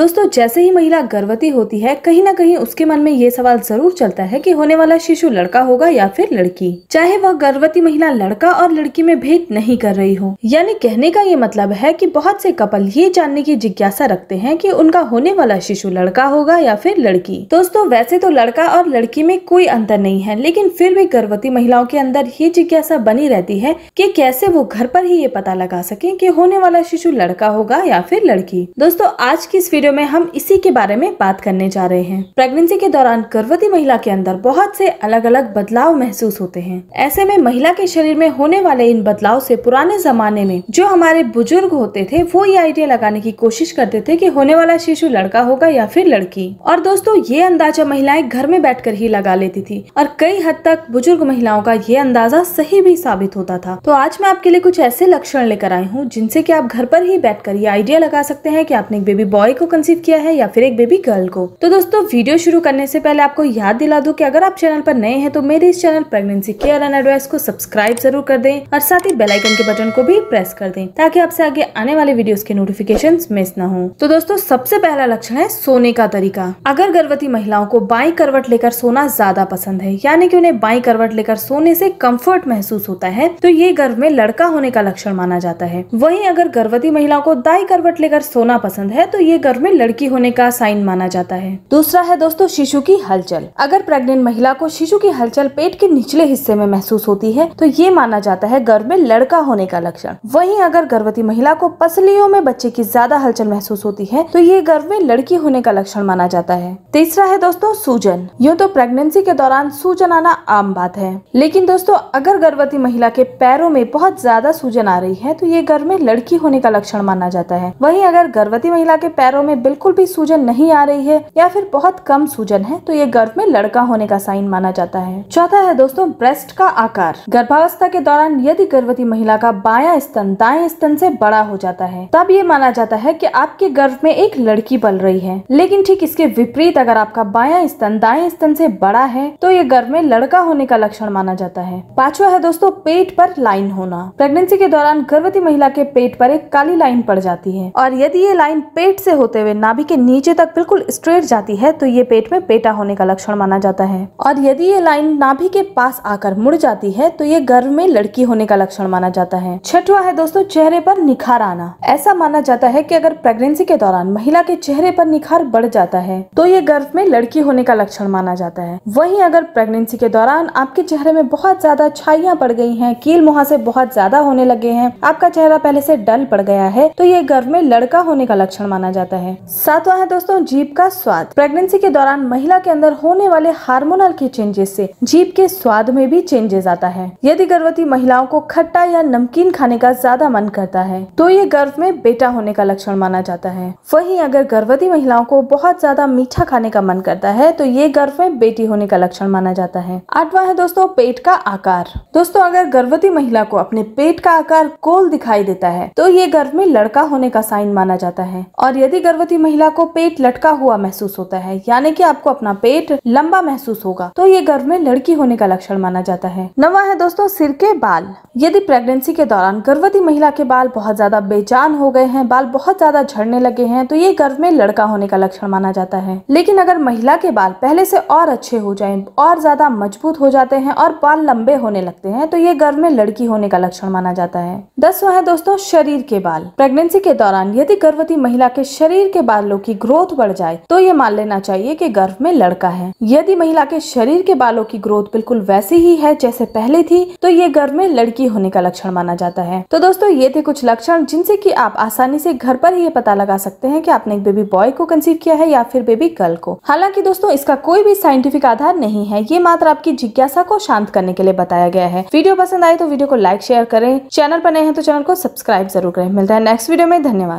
दोस्तों जैसे ही महिला गर्भवती होती है कहीं ना कहीं उसके मन में ये सवाल जरूर चलता है कि होने वाला शिशु लड़का होगा या फिर लड़की चाहे वह गर्भवती महिला लड़का और लड़की में भेद नहीं कर रही हो यानी कहने का ये मतलब है कि बहुत से कपल ये जानने की जिज्ञासा रखते हैं कि उनका होने वाला शिशु लड़का होगा या फिर लड़की दोस्तों वैसे तो लड़का और लड़की में कोई अंतर नहीं है लेकिन फिर भी गर्भवती महिलाओं के अंदर ये जिज्ञासा बनी रहती है की कैसे वो घर पर ही ये पता लगा सके की होने वाला शिशु लड़का होगा या फिर लड़की दोस्तों आज की इस वीडियो वीडियो में हम इसी के बारे में बात करने जा रहे हैं प्रेगनेंसी के दौरान गर्भवती महिला के अंदर बहुत से अलग अलग बदलाव महसूस होते हैं ऐसे में महिला के शरीर में होने वाले इन बदलाव से पुराने जमाने में जो हमारे बुजुर्ग होते थे वो ये आइडिया लगाने की कोशिश करते थे की होने वाला शिशु लड़का होगा या फिर लड़की और दोस्तों ये अंदाजा महिलाएं घर में बैठ ही लगा लेती थी और कई हद तक बुजुर्ग महिलाओं का ये अंदाजा सही भी साबित होता था तो आज मैं आपके लिए कुछ ऐसे लक्षण लेकर आई हूँ जिनसे की आप घर पर ही बैठ ये आइडिया लगा सकते हैं की आपने एक बेबी बॉय को कंसीव किया है या फिर एक बेबी गर्ल को तो दोस्तों वीडियो शुरू करने से पहले आपको याद दिला दूं कि अगर आप चैनल पर नए हैं तो मेरे इस channel pregnancy care and advice को सब्सक्राइब जरूर कर दें और साथ ही बेलाइकन के बटन को भी प्रेस कर दें ताकि आपसे आगे आने वाले वीडियो के नोटिफिकेशन मिस न हो तो दोस्तों सबसे पहला लक्षण है सोने का तरीका अगर गर्भवती महिलाओं को बाई करवट लेकर सोना ज्यादा पसंद है यानी कि उन्हें बाई करवट लेकर सोने से कम्फर्ट महसूस होता है तो ये गर्भ में लड़का होने का लक्षण माना जाता है वही अगर गर्भवती महिलाओं को दाई करवट लेकर सोना पसंद है तो ये गर्भ में लड़की होने का साइन माना जाता है दूसरा है दोस्तों शिशु की हलचल अगर प्रेग्नेंट महिला को शिशु की हलचल पेट के निचले हिस्से में महसूस होती है तो ये माना जाता है गर्भ में लड़का होने का लक्षण वही अगर गर्भवती महिला को पसलियों में बच्चे की ज्यादा हलचल महसूस होती है तो ये गर्भ में लड़की होने का लक्षण माना जाता है तीसरा है दोस्तों सूजन यूँ तो प्रेगनेंसी के दौरान सूजन आना आम बात है लेकिन दोस्तों अगर गर्भवती महिला के पैरों में बहुत ज्यादा सूजन आ रही है तो ये गर्भ में लड़की होने का लक्षण माना जाता है वहीं अगर गर्भवती महिला के पैरों में में बिल्कुल भी सूजन नहीं आ रही है या फिर बहुत कम सूजन है तो ये गर्भ में लड़का होने का साइन माना जाता है चौथा है दोस्तों ब्रेस्ट का आकार गर्भावस्था के दौरान यदि गर्भवती महिला का बाया स्तन दाएं स्तन से बड़ा हो जाता है तब ये माना जाता है कि आपके गर्भ में एक लड़की पल रही है लेकिन ठीक इसके विपरीत अगर आपका बाया स्तन दाएं स्तन से बड़ा है तो ये गर्भ में लड़का होने का लक्षण माना जाता है पांचवा है दोस्तों पेट पर लाइन होना प्रेगनेंसी के दौरान गर्भवती महिला के पेट पर एक काली लाइन पड़ जाती है और यदि ये लाइन पेट से होते होते हुए नाभि के नीचे तक बिल्कुल स्ट्रेट जाती है तो ये पेट में पेटा होने का लक्षण माना जाता है और यदि ये लाइन नाभि के पास आकर मुड़ जाती है तो ये गर्भ में लड़की होने का लक्षण माना जाता है छठवा है दोस्तों चेहरे पर निखार आना ऐसा माना जाता है की अगर प्रेगनेंसी के दौरान महिला के चेहरे पर निखार बढ़ जाता है तो ये गर्भ में लड़की होने का लक्षण माना जाता है वही अगर प्रेगनेंसी के दौरान आपके चेहरे में बहुत ज्यादा छाइया पड़ गई है कील मुहासे बहुत ज्यादा होने लगे हैं आपका चेहरा पहले से डल पड़ गया है तो ये गर्भ में लड़का होने का लक्षण माना जाता है है सातवा है दोस्तों जीप का स्वाद प्रेगनेंसी के दौरान महिला के अंदर होने वाले हार्मोनल के चेंजेस से जीप के स्वाद में भी चेंजेस आता है यदि गर्भवती महिलाओं को खट्टा या नमकीन खाने का ज्यादा मन करता है तो ये गर्भ में बेटा होने का लक्षण माना जाता है वही अगर गर्भवती महिलाओं को बहुत ज्यादा मीठा खाने का मन करता है तो ये गर्भ में बेटी होने का लक्षण माना जाता है आठवा है दोस्तों पेट का आकार दोस्तों अगर गर्भवती महिला को अपने पेट का आकार कोल दिखाई देता है तो ये गर्भ में लड़का होने का साइन माना जाता है और यदि गर्भ गर्भवती महिला को पेट लटका हुआ महसूस होता है यानी कि आपको अपना पेट लंबा महसूस होगा तो ये गर्भ में लड़की होने का लक्षण माना जाता है नवा है दोस्तों सिर के बाल यदि प्रेगनेंसी के दौरान गर्भवती महिला के बाल बहुत ज्यादा बेजान हो गए हैं बाल बहुत ज्यादा झड़ने लगे हैं तो ये गर्भ में लड़का होने का लक्षण माना जाता है लेकिन अगर महिला के बाल पहले से और अच्छे हो जाए और ज्यादा मजबूत हो जाते हैं और बाल लंबे होने लगते हैं तो ये गर्भ में लड़की होने का लक्षण माना जाता है दसवा है दोस्तों शरीर के बाल प्रेगनेंसी के दौरान यदि गर्भवती महिला के शरीर के बालों की ग्रोथ बढ़ जाए तो ये मान लेना चाहिए कि गर्भ में लड़का है यदि महिला के शरीर के बालों की ग्रोथ बिल्कुल वैसी ही है जैसे पहले थी तो ये गर्भ में लड़की होने का लक्षण माना जाता है तो दोस्तों ये थे कुछ लक्षण जिनसे की आप आसानी से घर पर ही ये पता लगा सकते हैं की आपने एक बेबी बॉय को कंसीव किया है या फिर बेबी गर्ल को हालांकि दोस्तों इसका कोई भी साइंटिफिक आधार नहीं है ये मात्र आपकी जिज्ञासा को शांत करने के लिए बताया गया है वीडियो पसंद आए तो वीडियो को लाइक शेयर करें चैनल पर नए हैं तो चैनल को सब्सक्राइब जरूर करें मिलता है नेक्स्ट वीडियो में धन्यवाद